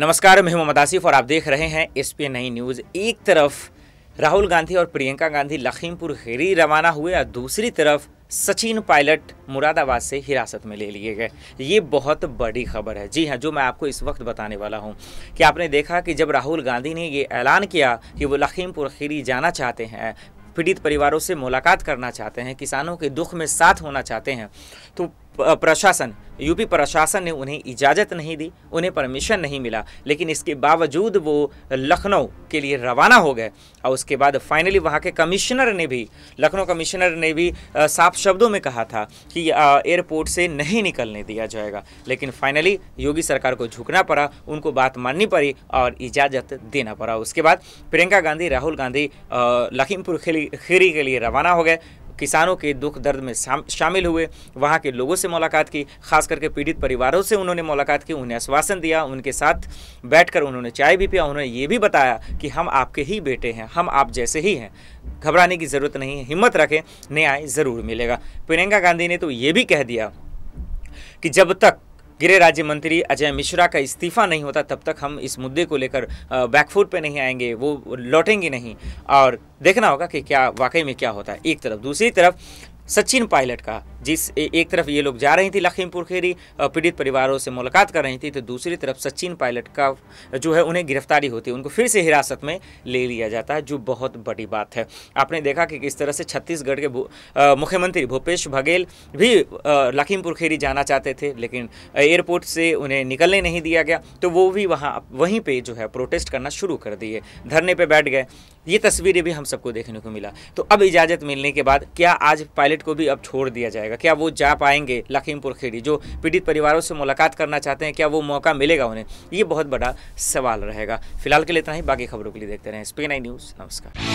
नमस्कार मैं मोहम्मद आसिफ और आप देख रहे हैं एस पी नई न्यूज़ एक तरफ राहुल गांधी और प्रियंका गांधी लखीमपुर खीरी रवाना हुए और दूसरी तरफ सचिन पायलट मुरादाबाद से हिरासत में ले लिए गए ये बहुत बड़ी खबर है जी हाँ जो मैं आपको इस वक्त बताने वाला हूँ कि आपने देखा कि जब राहुल गांधी ने ये ऐलान किया कि वो लखीमपुर खीरी जाना चाहते हैं पीड़ित परिवारों से मुलाकात करना चाहते हैं किसानों के दुख में साथ होना चाहते हैं तो प्रशासन यूपी प्रशासन ने उन्हें इजाज़त नहीं दी उन्हें परमिशन नहीं मिला लेकिन इसके बावजूद वो लखनऊ के लिए रवाना हो गए और उसके बाद फाइनली वहाँ के कमिश्नर ने भी लखनऊ कमिश्नर ने भी साफ शब्दों में कहा था कि एयरपोर्ट से नहीं निकलने दिया जाएगा लेकिन फाइनली योगी सरकार को झुकना पड़ा उनको बात माननी पड़ी और इजाज़त देना पड़ा उसके बाद प्रियंका गांधी राहुल गांधी लखीमपुर खीरी के लिए रवाना हो गए किसानों के दुख दर्द में शामिल हुए वहाँ के लोगों से मुलाकात की खास करके पीड़ित परिवारों से उन्होंने मुलाकात की उन्हें आश्वासन दिया उनके साथ बैठकर उन्होंने चाय भी पिया उन्होंने ये भी बताया कि हम आपके ही बेटे हैं हम आप जैसे ही हैं घबराने की ज़रूरत नहीं है हिम्मत रखें न्याय ज़रूर मिलेगा प्रियंका गांधी ने तो ये भी कह दिया कि जब तक गृह राज्य मंत्री अजय मिश्रा का इस्तीफा नहीं होता तब तक हम इस मुद्दे को लेकर बैकफुट पे नहीं आएंगे वो लौटेंगे नहीं और देखना होगा कि क्या वाकई में क्या होता है एक तरफ दूसरी तरफ सचिन पायलट का जिस एक तरफ ये लोग जा रही थी लखीमपुर खेरी पीड़ित परिवारों से मुलाकात कर रही थी तो दूसरी तरफ सचिन पायलट का जो है उन्हें गिरफ्तारी होती है उनको फिर से हिरासत में ले लिया जाता है जो बहुत बड़ी बात है आपने देखा कि किस तरह से छत्तीसगढ़ के मुख्यमंत्री भूपेश बघेल भी लखीमपुर खेरी जाना चाहते थे लेकिन एयरपोर्ट से उन्हें निकलने नहीं दिया गया तो वो भी वहाँ वहीं पर जो है प्रोटेस्ट करना शुरू कर दिए धरने पर बैठ गए ये तस्वीरें भी हम सबको देखने को मिला तो अब इजाज़त मिलने के बाद क्या आज पायलट को भी अब छोड़ दिया जाएगा क्या वो जा पाएंगे लखीमपुर खेड़ी जो पीड़ित परिवारों से मुलाकात करना चाहते हैं क्या वो मौका मिलेगा उन्हें ये बहुत बड़ा सवाल रहेगा फिलहाल के लिए इतना ही बाकी खबरों के लिए देखते रहें स्पेन आई न्यूज़ नमस्कार